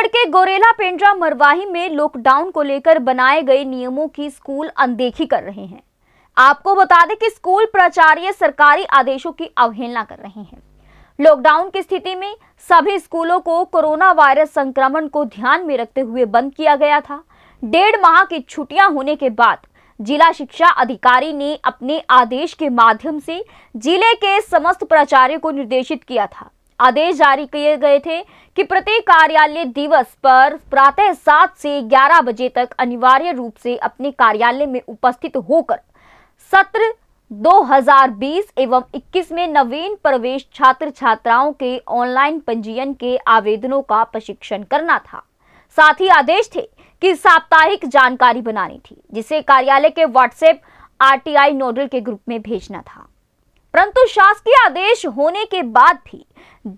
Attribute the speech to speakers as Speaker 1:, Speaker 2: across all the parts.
Speaker 1: छत्तीसगढ़ के गोरेला पेंड्रा मरवाही में लॉकडाउन को लेकर बनाए गए नियमों की स्कूल अनदेखी कर रहे हैं आपको बता दें कि स्कूल प्राचार्य सरकारी आदेशों की अवहेलना कर रहे हैं लॉकडाउन की स्थिति में सभी स्कूलों को कोरोना वायरस संक्रमण को ध्यान में रखते हुए बंद किया गया था डेढ़ माह की छुट्टियां होने के बाद जिला शिक्षा अधिकारी ने अपने आदेश के माध्यम से जिले के समस्त प्राचार्य को निर्देशित किया था आदेश जारी किए गए थे कि प्रत्येक कार्यालय दिवस पर प्रातः सात से ग्यारह बजे तक अनिवार्य रूप से अपने कार्यालय में उपस्थित होकर सत्र 2020 एवं 21 में नवीन प्रवेश छात्र छात्राओं के ऑनलाइन पंजीयन के आवेदनों का प्रशिक्षण करना था साथ ही आदेश थे कि साप्ताहिक जानकारी बनानी थी जिसे कार्यालय के व्हाट्सएप आरटीआई नोडल के ग्रुप में भेजना था परंतु शासकीय आदेश होने के बाद भी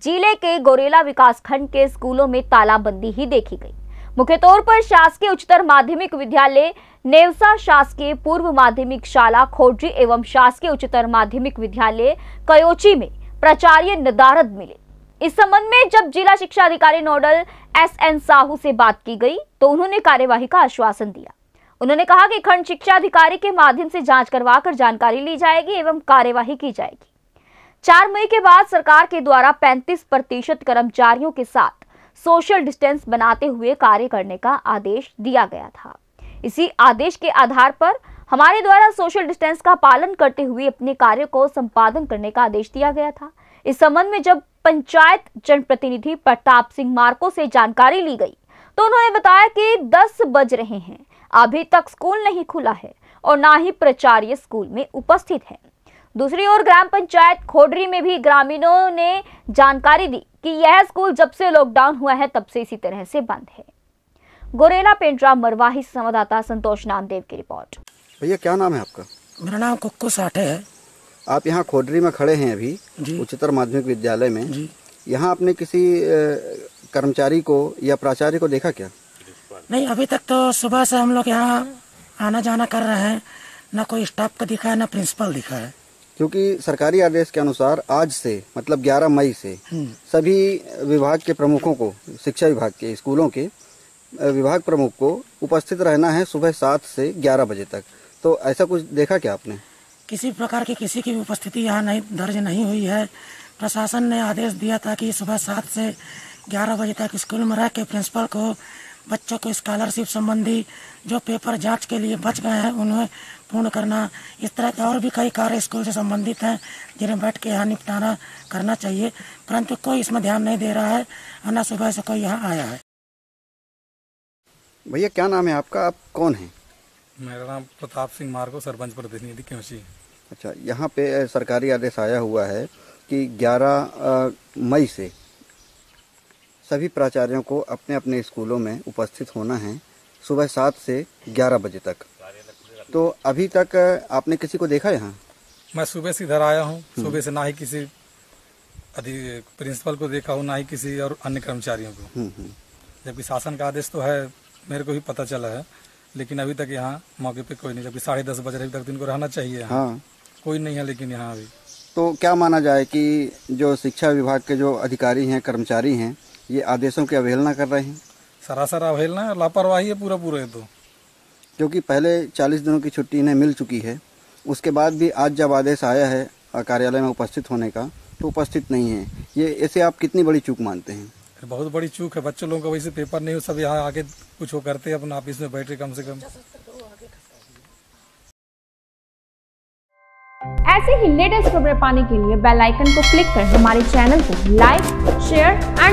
Speaker 1: जिले के गोरेला विकासखंड के स्कूलों में तालाबंदी ही देखी गई मुख्य तौर पर शासकीय उच्चतर माध्यमिक विद्यालय नेवसा शासकीय पूर्व माध्यमिक शाला खोजी एवं शासकीय उच्चतर माध्यमिक विद्यालय कयोची में प्राचार्य निदारद मिले इस संबंध में जब जिला शिक्षा अधिकारी नोडल एस एन साहू से बात की गई तो उन्होंने कार्यवाही का आश्वासन दिया उन्होंने कहा कि खंड शिक्षा अधिकारी के माध्यम से जांच करवाकर जानकारी ली जाएगी एवं कार्यवाही की जाएगी चार मई के बाद सरकार के द्वारा पैंतीस प्रतिशत कर्मचारियों के साथ सोशल डिस्टेंस बनाते हुए कार्य करने का आदेश दिया गया था इसी आदेश के आधार पर हमारे द्वारा सोशल डिस्टेंस का पालन करते हुए अपने कार्य को संपादन करने का आदेश दिया गया था इस संबंध में जब पंचायत जनप्रतिनिधि प्रताप सिंह मार्को से जानकारी ली गई तो उन्होंने बताया कि 10 बज रहे हैं अभी तक स्कूल नहीं खुला है और ना ही प्राचार्य स्कूल में उपस्थित है दूसरी ओर ग्राम पंचायत खोडरी में भी ग्रामीणों ने जानकारी दी कि यह स्कूल जब से लॉकडाउन हुआ है तब से इसी तरह से बंद है गोरेला पेंड्रा मरवाही संवाददाता संतोष नामदेव की रिपोर्ट
Speaker 2: भैया क्या नाम है आपका मेरा नाम कुक्कू साठे है आप यहाँ खोडरी में खड़े हैं अभी उच्चतर माध्यमिक विद्यालय में यहाँ आपने किसी कर्मचारी को या प्राचार्य को देखा क्या
Speaker 3: नहीं अभी तक तो सुबह से हम लोग यहाँ आना जाना कर रहे हैं ना कोई स्टाफ का दिखा है ना प्रिंसिपल दिखा है
Speaker 2: क्योंकि सरकारी आदेश के अनुसार आज से मतलब 11 मई से हम्म। सभी विभाग के प्रमुखों को शिक्षा विभाग के स्कूलों के विभाग प्रमुख को उपस्थित रहना है सुबह सात से ग्यारह बजे तक तो ऐसा कुछ देखा क्या
Speaker 3: आपने किसी प्रकार की किसी की उपस्थिति यहाँ नहीं दर्ज नहीं हुई है प्रशासन ने आदेश दिया था कि सुबह सात से ग्यारह बजे तक स्कूल में रह के प्रिंसिपल को बच्चों के स्कॉलरशिप संबंधी जो पेपर जांच के लिए बच गए हैं उन्हें पूर्ण करना इस तरह के और भी कई कार्य स्कूल से संबंधित हैं जिन्हें बैठ के यहाँ निपटाना करना चाहिए परंतु कोई इसमें ध्यान नहीं दे रहा है और न सुबह से कोई यहाँ आया है
Speaker 4: भैया क्या नाम है आपका आप कौन है मेरा नाम प्रताप सिंह मार्गो सरपंच प्रतिनिधि क्योंसी
Speaker 2: अच्छा यहाँ पे सरकारी आदेश आया हुआ है कि 11 मई से सभी प्राचार्यों को अपने अपने स्कूलों में उपस्थित होना है सुबह सात से ग्यारह बजे तक तो अभी तक आपने किसी को देखा यहाँ
Speaker 4: मैं सुबह से इधर आया हूँ हम्म। सुबह से ना ही किसी प्रिंसिपल को देखा हूँ ना ही किसी और अन्य कर्मचारियों को हम्म, हम्म। जबकि शासन का आदेश तो है मेरे को भी पता चला है लेकिन अभी तक यहाँ मौके पे कोई नहीं जबकि साढ़े दस बजे अभी तक दिन को रहना चाहिए हाँ। कोई नहीं है लेकिन यहाँ अभी
Speaker 2: तो क्या माना जाए कि जो शिक्षा विभाग के जो अधिकारी हैं कर्मचारी हैं ये आदेशों की अवहेलना कर रहे हैं
Speaker 4: सरासर अवहेलना लापरवाही है पूरा पूरा है तो
Speaker 2: क्योंकि पहले चालीस दिनों की छुट्टी इन्हें मिल चुकी है उसके बाद भी आज जब आदेश आया है कार्यालय में उपस्थित होने का तो उपस्थित नहीं है ये ऐसे आप कितनी बड़ी चूक मानते हैं
Speaker 4: बहुत बड़ी चूक है बच्चों लोगों का वैसे पेपर नहीं हो सब यहाँ आके कुछ वो करते हैं अपना ऑफिस में बैठे कम से कम
Speaker 1: ऐसे ही लेटेस्ट खबरें पाने के लिए बेल आइकन को क्लिक कर हमारे चैनल को लाइक शेयर